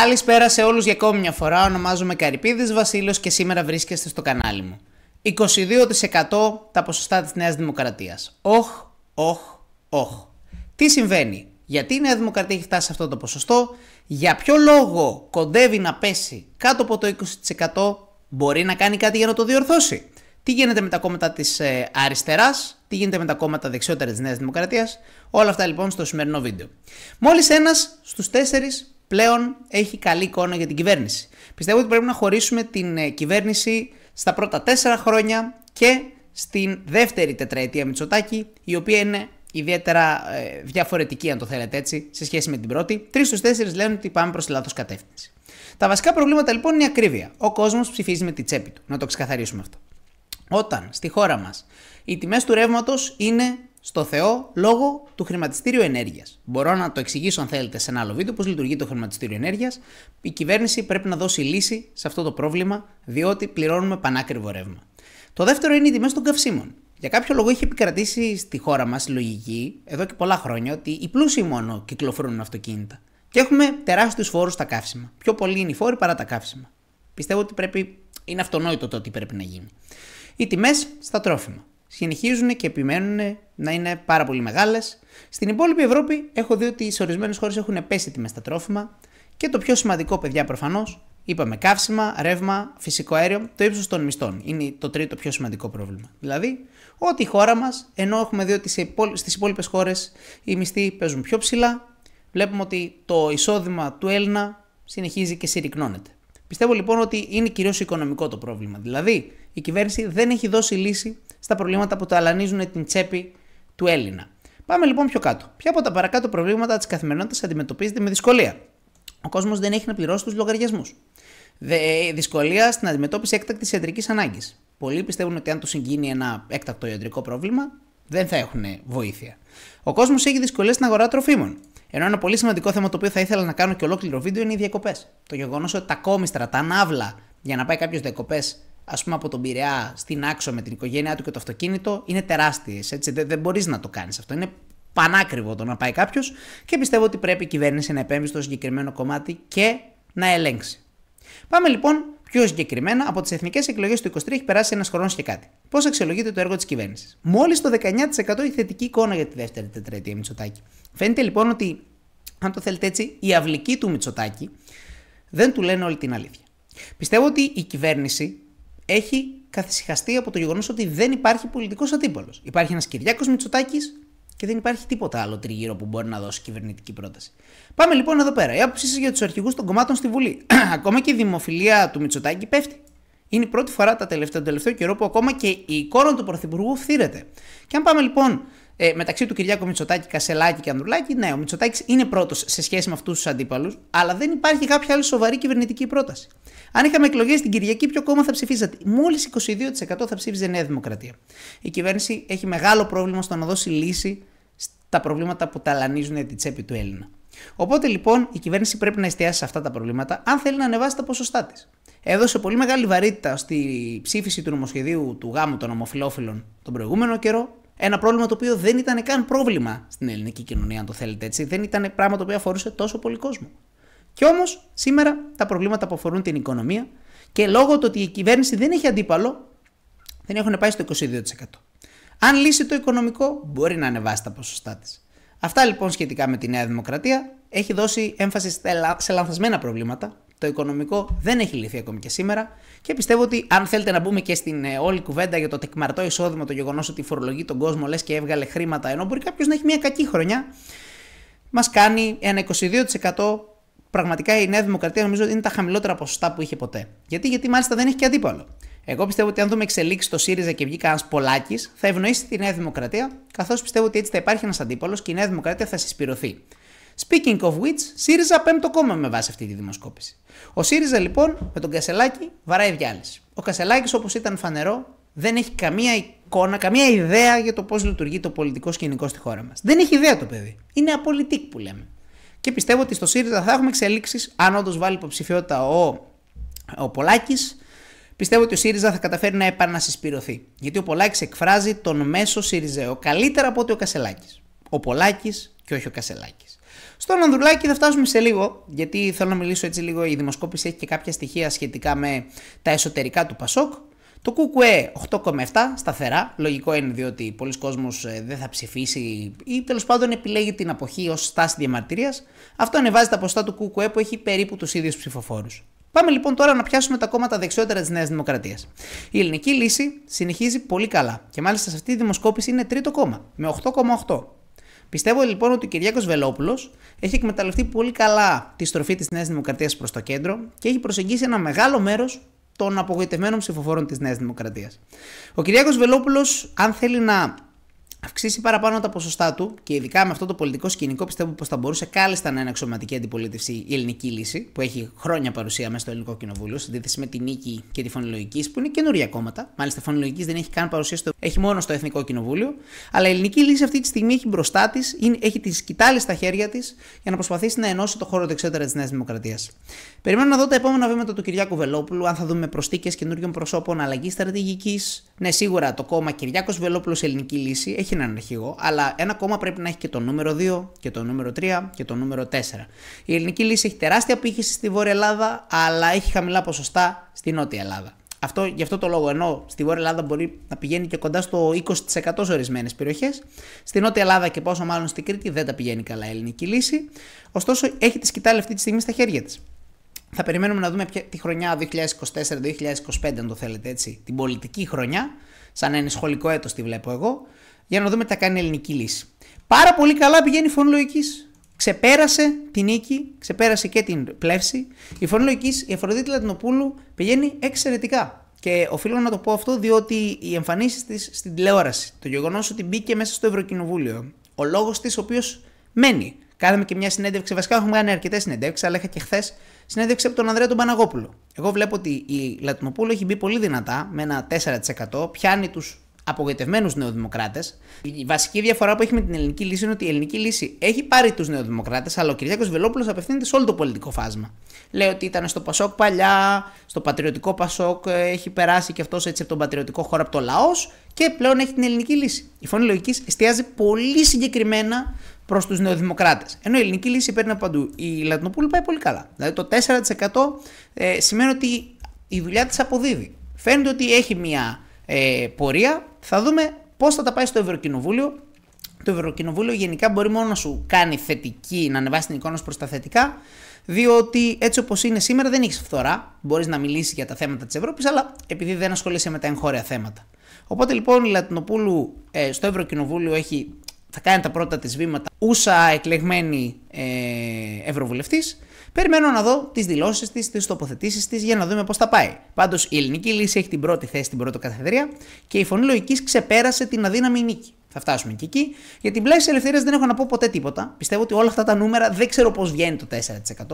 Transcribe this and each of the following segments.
Καλησπέρα σε όλους για ακόμη μια φορά, ονομάζομαι Καρυπίδης Βασίλος και σήμερα βρίσκεστε στο κανάλι μου. 22% τα ποσοστά της Νέας Δημοκρατίας. Όχ, όχ, όχ. Τι συμβαίνει, γιατί η Νέα Δημοκρατία έχει φτάσει σε αυτό το ποσοστό, για ποιο λόγο κοντεύει να πέσει κάτω από το 20% μπορεί να κάνει κάτι για να το διορθώσει. Τι γίνεται με τα κόμματα της ε, αριστεράς, τι γίνεται με τα κόμματα δεξιότερα της Νέας Δημοκρατίας, όλα αυτά λοιπόν στο σημερινό βίντεο. Μόλις ένας στους τέσσερις πλέον έχει καλή εικόνα για την κυβέρνηση. Πιστεύω ότι πρέπει να χωρίσουμε την ε, κυβέρνηση στα πρώτα τέσσερα χρόνια και στην δεύτερη τετραετία Μητσοτάκη, η οποία είναι ιδιαίτερα ε, διαφορετική, αν το θέλετε έτσι, σε σχέση με την πρώτη. Τρεις στους τέσσερις λένε ότι πάμε προς τη λάθος κατεύθυνση. Τα βασικά προβλήματα λοιπόν είναι η ακρίβεια. Ο κόσμος ψηφίζει με τη τσέπη του. Να το ξεκαθαρίσουμε αυτό. Όταν στη χώρα μας οι τιμές του ρεύματος είναι στο Θεό λόγω του χρηματιστήριου ενέργειας. Μπορώ να το εξηγήσω, αν θέλετε, σε ένα άλλο βίντεο πώς λειτουργεί το χρηματιστήριο ενέργειας. Η κυβέρνηση πρέπει να δώσει λύση σε αυτό το πρόβλημα, διότι πληρώνουμε πανάκριβο ρεύμα. Το δεύτερο είναι οι τιμές των καυσίμων. Για κάποιο λόγο έχει επικρατήσει στη χώρα μας η λογική εδώ και πολλά χρόνια ότι οι πλούσιοι μόνο κυκλοφορούν αυτοκίνητα. Και έχουμε τεράστιους φόρους στα καύσιμα. Πιο πολλοί είναι οι φόροι παρά τα καύσιμα. Πιστεύω ότι πρέπει, είναι αυτονόητο το ότι πρέπει να γίνει. Οι τιμές στα τρόφιμα συνεχίζουν και επιμένουν να είναι πάρα πολύ μεγάλες. Στην υπόλοιπη Ευρώπη έχω δει ότι σε ορισμένες χώρες έχουν πέσει τιμές στα τρόφιμα και το πιο σημαντικό, παιδιά, προφανώς, είπαμε καύσιμα, ρεύμα, φυσικό αέριο, το ύψος των μισθών. Είναι το τρίτο πιο σημαντικό πρόβλημα. Δηλαδή, ότι η χώρα μας, ενώ έχουμε δει ότι στις υπόλοιπες χώρες οι μισθοί παίζουν πιο ψηλά, βλέπουμε ότι το εισόδημα του Έλληνα συνεχίζει και συρρυκνώνεται. Πιστεύω λοιπόν ότι είναι κυρίως οικονομικό το πρόβλημα. Δηλαδή, η κυβέρνηση δεν έχει δώσει λύση στα προβλήματα που ταλανίζουν την τσέπη του Έλληνα. Πάμε λοιπόν πιο κάτω. Ποια από τα παρακάτω προβλήματα της καθημερινότητας αντιμετωπίζεται με δυσκολία. Ο κόσμος δεν έχει να πληρώσει τους λογαριασμούς. Δυσκολία στην αντιμετώπιση έκτακτης ιατρικής ανάγκης. Πολλοί πιστεύουν ότι αν τους συγκίνει ένα έκτακτο ιατρικό πρόβλημα, δεν θα έχουν βοήθεια. Ο κόσμος έχει δυσκολίες στην αγορά τροφίμων. Ενώ ένα πολύ σημαντικό θέμα το οποίο θα ήθελα να κάνω και ολόκληρο βίντεο είναι οι διακοπές. Το γεγονός ότι τα κόμιστρα, τα ναύλα για να πάει κάποιος διακοπές ας πούμε, από τον Πειραιά στην Άξο με την οικογένειά του και το αυτοκίνητο είναι τεράστιες. Δεν, δεν μπορείς να το κάνεις αυτό. Είναι πανάκριβο το να πάει κάποιος και πιστεύω ότι πρέπει η κυβέρνηση να επέμβει στο συγκεκριμένο κομμάτι και να ελέγξει. Πάμε λοιπόν πιο συγκεκριμένα, από τις εθνικές εκλογές του 23 έχει περάσει ένας χρόνος και κάτι. Πώς αξιολογείται το έργο της κυβέρνησης. Μόλις το 19% η θετική εικόνα για τη δεύτερη τετραετία Μητσοτάκη. Φαίνεται λοιπόν ότι, αν το θέλετε έτσι, η αυλική του Μητσοτάκη δεν του λένε όλη την αλήθεια. Πιστεύω ότι η κυβέρνηση έχει καθησυχαστεί από το γεγονός ότι δεν υπάρχει πολιτικός αντίπαλος. Υπάρχει ένας Κυριάκος Μητσοτάκης και δεν υπάρχει τίποτα άλλο τριγύρω που μπορεί να δώσει κυβερνητική πρόταση. Πάμε λοιπόν εδώ πέρα. Η άποψή σας για τους αρχηγούς των κομμάτων στη Βουλή. ακόμα και η δημοφιλία του Μητσοτάκη πέφτει. Είναι η πρώτη φορά τα τελευταία, τον τελευταίο καιρό που ακόμα και η εικόνα του Πρωθυπουργού φθήρεται. Και αν πάμε λοιπόν ε, μεταξύ του Κυριάκου Μητσοτάκη, Κασελάκη και Ανδρουλάκη, ναι, ο Μητσοτάκης είναι πρώτος σε σχέση με αυτούς τους αντίπαλους, αλλά δεν υπάρχει κάποια άλλη σοβαρή κυβερνητική πρόταση. Αν είχαμε εκλογές την Κυριακή, ποιο κόμμα θα ψηφίζατε. Μόλις 22% θα ψήφιζε Νέα Δημοκρατία. Η κυβέρνηση έχει μεγάλο πρόβλημα στο να δώσει λύση στα προβλήματα που ταλανίζουν την τσέπη του Έλληνα. Οπότε λοιπόν η κυβέρνηση πρέπει να εστιάσει σε αυτά τα προβλήματα, αν θέλει να ανεβάσει τα ποσοστά της. Έδωσε πολύ μεγάλη βαρύτητα στη ψήφιση του νομοσχεδίου του γάμου των ομοφυλόφιλων τον προηγούμενο καιρό, ένα πρόβλημα το οποίο δεν ήταν καν πρόβλημα στην ελληνική κοινωνία, αν το θέλετε έτσι. Δεν ήταν πράγμα το οποίο αφορούσε τόσο πολύ κόσμο. Και όμως σήμερα τα προβλήματα που αφορούν την οικονομία και λόγω του ότι η κυβέρνηση δεν έχει αντίπαλο, δεν έχουν πάει στο 22%. Αν λύσει το οικονομικό, μπορεί να ανεβάσει τα ποσοστά της. Αυτά λοιπόν σχετικά με τη Νέα Δημοκρατία. Έχει δώσει έμφαση σε λανθασμένα προβλήματα το οικονομικό δεν έχει λυθεί ακόμη και σήμερα. Και πιστεύω ότι αν θέλετε να μπούμε και στην ε, όλη κουβέντα για το τεκμαρτό εισόδημα, το γεγονός ότι φορολογεί τον κόσμο λες και έβγαλε χρήματα, ενώ μπορεί κάποιος να έχει μια κακή χρονιά, μας κάνει ένα 22%. Πραγματικά η Νέα Δημοκρατία νομίζω είναι τα χαμηλότερα ποσοστά που είχε ποτέ. Γιατί, γιατί μάλιστα δεν έχει και αντίπαλο. Εγώ πιστεύω ότι αν δούμε εξελίξεις στο ΣΥΡΙΖΑ και βγει κανένα Πολάκης, θα ευνοήσει τη Νέα Δημοκρατία, καθώς πιστεύω ότι έτσι θα υπάρχει ένας αντίπαλος και η Νέα Δημοκρατία θα συσπηρωθεί. Speaking of which, ΣΥΡΙΖΑ πέμπτο κόμμα με βάση αυτή τη δημοσκόπηση. Ο ΣΥΡΙΖΑ λοιπόν με τον Κασελάκη βαράει διάλυση. Ο Κασελάκης, όπως ήταν φανερό, δεν έχει καμία εικόνα, καμία ιδέα για το πώς λειτουργεί το πολιτικό σκηνικό στη χώρα μας. Δεν έχει ιδέα το παιδί. Είναι απολυτικ που λέμε. Και πιστεύω ότι στο ΣΥΡΙΖΑ θα έχουμε εξελίξεις, αν όντως βάλει υποψηφιότητα ο, ο Πολάκης, πιστεύω ότι ο ΣΥΡΙΖΑ θα καταφέρει να επανασυσπηρωθεί. Γιατί ο Πολάκης εκφράζει τον μέσο ΣΥΡΙΖΑΕΟ καλύτερα από ότι ο Κασελάκης. Ο Πολάκης και όχι ο Κασελάκης. Στον Ανδρουλάκη θα φτάσουμε σε λίγο, γιατί θέλω να μιλήσω έτσι λίγο. Η δημοσκόπηση έχει και κάποια στοιχεία σχετικά με τα εσωτερικά του Πασόκ. Το ΚΚΕ 8,7 σταθερά. Λογικό είναι διότι πολλοί κόσμος ε, δεν θα ψηφίσει ή τέλος πάντων επιλέγει την αποχή ως στάση διαμαρτυρίας. Αυτό ανεβάζει τα ποστά του ΚΚΕ που έχει περίπου τους ίδιους ψηφοφόρους. Πάμε λοιπόν τώρα να πιάσουμε τα κόμματα δεξιότερα της Νέας Δημοκρατίας. Η ελληνική λύση συνεχίζει πολύ καλά και μάλιστα σε αυτή τη δημοσκόπηση είναι τρίτο κόμμα με 8,8. Πιστεύω λοιπόν ότι ο Κυριάκος Βελόπουλος έχει εκμεταλλευτεί πολύ καλά τη στροφή της Νέας Δημοκρατίας προς το κέντρο και έχει προσεγγίσει ένα μεγάλο μέρος των απογοητευμένων ψηφοφόρων της Νέας Δημοκρατίας. Ο Κυριάκος Βελόπουλος, αν θέλει να αυξήσει παραπάνω τα ποσοστά του και ειδικά με αυτό το πολιτικό σκηνικό πιστεύω πως θα μπορούσε κάλλιστα να είναι αξιωματική αντιπολίτευση η ελληνική λύση που έχει χρόνια παρουσία μέσα στο ελληνικό κοινοβούλιο σε αντίθεση με τη νίκη και τη φωνολογικής που είναι καινούργια κόμματα. Μάλιστα, φωνολογικής δεν έχει καν παρουσία στο, έχει μόνο στο εθνικό κοινοβούλιο. Αλλά η ελληνική λύση αυτή τη στιγμή έχει μπροστά της, έχει τη σκητάλη στα χέρια της για να προσπαθήσει να ενώσει το χώρο δεξιότερα της Νέας Δημοκρατίας. Περιμένω να δω τα επόμενα βήματα του Κυριάκου Βελόπουλου, αν θα δούμε προστίκες καινούριων προσώπων, αλλαγή στρατηγικής. Ναι, σίγουρα το κόμμα Κυριάκος Βελόπουλος Ελληνική Λύση έχει έναν αλλά ένα κόμμα πρέπει να έχει και το νούμερο 2 και το νούμερο 3 και το νούμερο 4. Η ελληνική λύση έχει τεράστια πύχηση στη Βόρεια Ελλάδα, αλλά έχει χαμηλά ποσοστά στη Νότια Ελλάδα. Αυτό, γι' αυτό το λόγο, ενώ στη Βόρεια Ελλάδα μπορεί να πηγαίνει και κοντά στο 20% σε ορισμένες περιοχές, στη Νότια Ελλάδα και πόσο μάλλον στην Κρήτη δεν τα πηγαίνει καλά η ελληνική λύση. Ωστόσο, έχει τη σκητάλη αυτή τη στιγμή στα χέρια της θα περιμένουμε να δούμε ποια, τη χρονιά 2024-2025, αν το θέλετε έτσι, την πολιτική χρονιά, σαν ένα σχολικό έτος τη βλέπω εγώ, για να δούμε τι θα κάνει η ελληνική λύση. Πάρα πολύ καλά πηγαίνει η φωνολογική. Ξεπέρασε την νίκη, ξεπέρασε και την πλεύση. Η φωνολογική, η Αφροδίτη Λατινοπούλου πηγαίνει εξαιρετικά. Και οφείλω να το πω αυτό διότι οι εμφανίσεις της στην τηλεόραση, το γεγονός ότι μπήκε μέσα στο Ευρωκοινοβούλιο, ο λόγος της ο οποίος μένει Κάναμε και μια συνέντευξη. Βασικά έχουμε κάνει αρκετές συνέντευξει, αλλά είχα και χθες συνέντευξη από τον Ανδρέα τον Παναγόπουλο. Εγώ βλέπω ότι η Λατινοπούλου έχει μπει πολύ δυνατά, με ένα 4%. Πιάνει τους απογοητευμένους νεοδημοκράτες. Η βασική διαφορά που έχει με την ελληνική λύση είναι ότι η ελληνική λύση έχει πάρει τους νεοδημοκράτες, αλλά ο Κυριάκος Βελόπουλος απευθύνεται σε όλο το πολιτικό φάσμα. Λέει ότι ήταν στο Πασόκ παλιά, στο πατριωτικό Πασόκ, ε, έχει περάσει και αυτός έτσι από τον πατριωτικό χώρο, από το λαός και πλέον έχει την ελληνική λύση. Η φωνή λογικής εστιάζει πολύ συγκεκριμένα προς τους νεοδημοκράτες. Ενώ η ελληνική λύση παίρνει από παντού. Η Λατινοπούλου πάει πολύ καλά. Δηλαδή το 4% ε, σημαίνει ότι η δουλειά της αποδίδει. Φαίνεται ότι έχει μια ε, πορεία. Θα δούμε πώς θα τα πάει στο Ευρωκοινοβούλιο. Το Ευρωκοινοβούλιο γενικά μπορεί μόνο να σου κάνει θετική, να ανεβάσει την εικόνα σου προς τα θετικά, διότι έτσι όπως είναι σήμερα δεν έχεις φθορά. Μπορείς να μιλήσεις για τα θέματα της Ευρώπης, αλλά επειδή δεν ασχολείσαι με τα εγχώρια θέματα. Οπότε λοιπόν η Λατινοπούλου ε, στο Ευρωκοινοβούλιο έχει θα κάνει τα πρώτα της βήματα ούσα εκλεγμένη ε, Ευρωβουλευτής. Περιμένω να δω τις δηλώσεις της, τις τοποθετήσεις της για να δούμε πώς θα πάει. Πάντως η ελληνική λύση έχει την πρώτη θέση στην καθεδρία και η φωνή λογικής ξεπέρασε την αδύναμη νίκη. Θα φτάσουμε και εκεί. Για την πλάση τη ελευθερία δεν έχω να πω ποτέ τίποτα. Πιστεύω ότι όλα αυτά τα νούμερα δεν ξέρω πώς βγαίνει το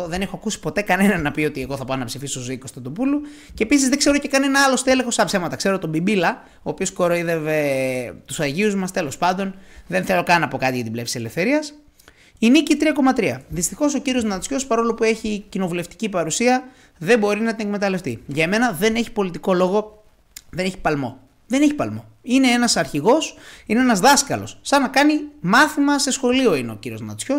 4%. Δεν έχω ακούσει ποτέ κανένα να πει ότι εγώ θα πάω να ψηφίσω ζωή στον πουλού. Και επίσης δεν ξέρω και κανένα άλλο στέλεχο σαν ψέματα. Ξέρω τον Μπιμπίλα, ο οποίος κοροϊδεύε τους Αγίους μας τέλος πάντων. Δεν θέλω καν να πω κάτι για την πλάση τη ελευθερίας. Η νίκη 3,3. Δυστυχώς ο κύριος Νατσιός, παρόλο που έχει κοινοβουλευτική παρουσία, δεν μπορεί να την εκμεταλλευτεί. Για μένα δεν έχει πολιτικό λόγο, δεν έχει παλμό. Δεν έχει παλμό. Είναι ένας αρχηγός, είναι ένας δάσκαλος. Σαν να κάνει μάθημα σε σχολείο είναι ο κύριος Νατσιό.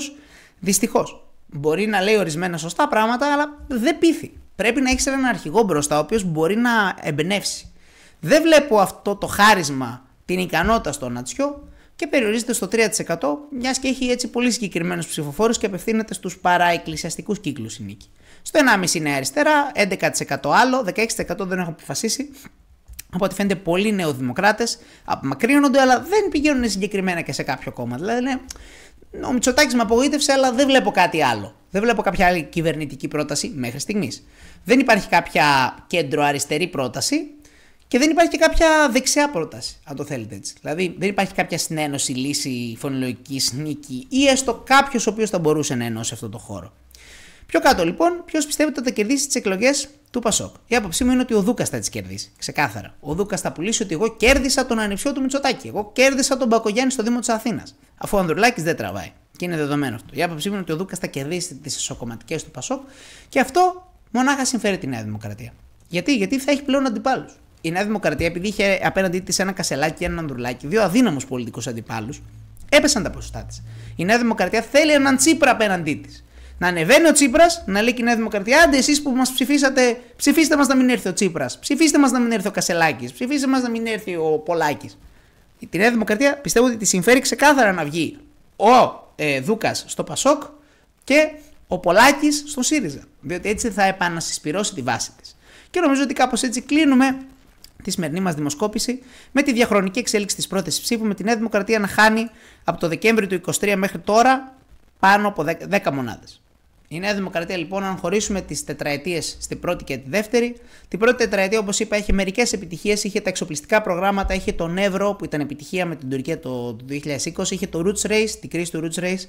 Δυστυχώς. Μπορεί να λέει ορισμένα σωστά πράγματα, αλλά δεν πείθει. Πρέπει να έχεις έναν αρχηγό μπροστά, ο οποίος μπορεί να εμπνεύσει. Δεν βλέπω αυτό το χάρισμα, την ικανότητα στο Νατσιό και περιορίζεται στο 3% μιας και έχει έτσι πολύ συγκεκριμένους ψηφοφόρους και απευθύνεται στους παραεκκλησιαστικούς κύκλους η νίκη. Στο 1,5 είναι αριστερά, 11% άλλο, 16% δεν έχω αποφασίσει από ό,τι φαίνεται πολλοί νεοδημοκράτες απομακρύνονται, αλλά δεν πηγαίνουν συγκεκριμένα και σε κάποιο κόμμα. Δηλαδή ναι, ο Μητσοτάκης με απογοήτευσε, αλλά δεν βλέπω κάτι άλλο. Δεν βλέπω κάποια άλλη κυβερνητική πρόταση μέχρι στιγμής. Δεν υπάρχει κάποια κέντρο-αριστερή πρόταση και δεν υπάρχει και κάποια δεξιά πρόταση, αν το θέλετε έτσι. Δηλαδή, δεν υπάρχει κάποια συνένωση, λύση φωνολογική νίκη ή έστω κάποιος ο οποίος θα μπορούσε να ενώσει αυτό το χώρο. Πιο κάτω λοιπόν, ποιος πιστεύει ότι θα κερδίσει τις εκλογές του Πασόκ. Η άποψή μου είναι ότι ο Δούκας θα τις κερδίσει. Ξεκάθαρα. Ο Δούκας θα πουλήσει ότι εγώ κέρδισα τον ανεψιό του Μητσοτάκη. Εγώ κέρδισα τον Πακογιάννη στο Δήμο της Αθήνας. Αφού ο Ανδρουλάκης δεν τραβάει. Και είναι δεδομένο αυτό. Η άποψή μου είναι ότι ο Δούκας θα κερδίσει τις ισοκομματικές του Πασόκ και αυτό μονάχα συμφέρει τη Νέα Δημοκρατία. Γιατί, Γιατί θα έχει πλέον αντιπάλους. Η Νέα Δημοκρατία, επειδή είχε απέναντί της ένα κασελάκι και ένα ανδρουλάκι, δύο αδύναμους πολιτικούς αντιπάλους, έπεσαν τα ποσοστά της. Η Νέα Δημοκρατία θέλει έναν Τσίπρα απέναντί της. Να ανεβαίνει ο Τσίπρας, να λέει και η Νέα Δημοκρατία, άντε εσείς που μας ψηφίσατε, ψηφίστε μας να μην έρθει ο Τσίπρας, ψηφίστε μας να μην έρθει ο Κασελάκης, ψηφίστε μας να μην έρθει ο Πολάκης. Τη Νέα Δημοκρατία πιστεύω ότι τη συμφέρει ξεκάθαρα να βγει ο ε, Δούκας στο Πασόκ και ο Πολάκης στο ΣΥΡΙΖΑ. Διότι έτσι θα επανασυσπυρώσει τη βάση της. Και νομίζω ότι κάπως έτσι κλείνουμε τη σημερινή μας δημοσκόπηση με τη διαχρονική εξέλιξη της πρώτη ψήφου με τη Νέα Δημοκρατία να χάνει από το Δεκέμβρη του 23 μέχρι τώρα πάνω από 10 μονάδες. Η Νέα Δημοκρατία, λοιπόν, αν χωρίσουμε τις τετραετίες στην πρώτη και τη δεύτερη, την πρώτη τετραετία, όπως είπα, είχε μερικές επιτυχίες. Είχε τα εξοπλιστικά προγράμματα, είχε τον Εύρο που ήταν επιτυχία με την Τουρκία το 2020, είχε το Roots Race, την κρίση του Roots Race.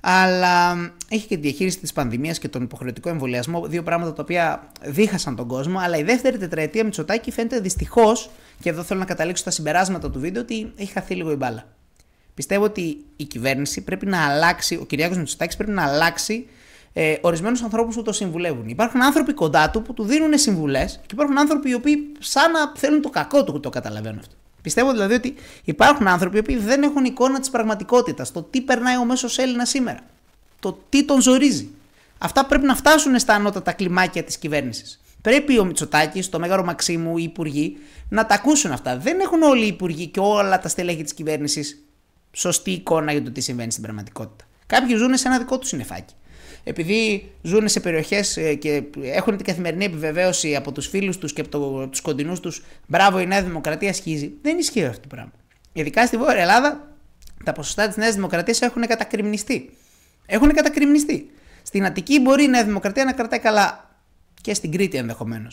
Αλλά είχε και τη διαχείριση της πανδημίας και τον υποχρεωτικό εμβολιασμό, δύο πράγματα τα οποία δίχασαν τον κόσμο. Αλλά η δεύτερη τετραετία με Μητσοτάκη φαίνεται δυστυχώς, και εδώ θέλω να καταλήξω στα συμπεράσματα του βίντεο, ότι έχει χαθεί λίγο η μπάλα. Πιστεύω ότι η κυβέρνηση πρέπει να αλλάξει, ο Κυριάκος Μητσοτάκης πρέπει να αλλάξει ε, ορισμένους ανθρώπους που το συμβουλεύουν. Υπάρχουν άνθρωποι κοντά του που του δίνουν συμβουλές και υπάρχουν άνθρωποι οι οποίοι σαν να θέλουν το κακό του, το καταλαβαίνουν αυτό. Πιστεύω δηλαδή ότι υπάρχουν άνθρωποι οι οποίοι δεν έχουν εικόνα της πραγματικότητας, το τι περνάει ο μέσος Έλληνας σήμερα, το τι τον ζορίζει. Αυτά πρέπει να φτάσουν στα ανώτατα κλιμάκια της κυβέρνησης. Πρέπει ο Μητσοτάκης, το Μέγαρο Μαξίμου, οι υπουργοί να τα ακούσουν αυτά. Δεν έχουν όλοι οι υπουργοί και όλα τα στελέχη της κυβέρνησης σωστή εικόνα για το τι συμβαίνει στην πραγματικότητα. Κάποιοι ζουν σε ένα δικό τους συνεφάκι επειδή ζουν σε περιοχές ε, και έχουν την καθημερινή επιβεβαίωση από τους φίλους τους και από τους κοντινούς τους, μπράβο, η Νέα Δημοκρατία σχίζει. Δεν ισχύει αυτό το πράγμα. Ειδικά στη Βόρεια Ελλάδα, τα ποσοστά της Νέας Δημοκρατίας έχουν κατακριμνιστεί. Έχουν κατακριμνιστεί. Στην Αττική μπορεί η Νέα Δημοκρατία να κρατάει καλά και στην Κρήτη ενδεχομένως.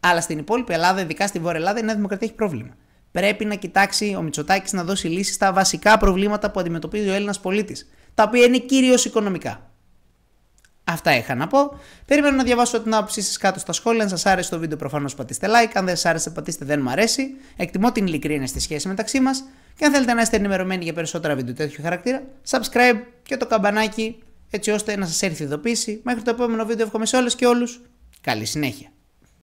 Αλλά στην υπόλοιπη Ελλάδα, ειδικά στη Βόρεια Ελλάδα, η Νέα Δημοκρατία έχει πρόβλημα. Πρέπει να κοιτάξει ο Μητσοτάκης να δώσει λύσεις στα βασικά προβλήματα που αντιμετωπίζει ο Έλληνας πολίτης, τα οποία είναι κυρίως οικονομικά. Αυτά είχα να πω. Περιμένω να διαβάσω την άποψή σας κάτω στα σχόλια. Αν σας άρεσε το βίντεο, προφανώς πατήστε like. Αν δεν σας άρεσε, πατήστε δεν μου αρέσει. Εκτιμώ την ειλικρίνεια στη σχέση μεταξύ μας. Και αν θέλετε να είστε ενημερωμένοι για περισσότερα βίντεο τέτοιου χαρακτήρα, subscribe και το καμπανάκι έτσι ώστε να σας έρθει ειδοποίηση. Μέχρι το επόμενο βίντεο, εύχομαι σε όλες και όλους καλή συνέχεια.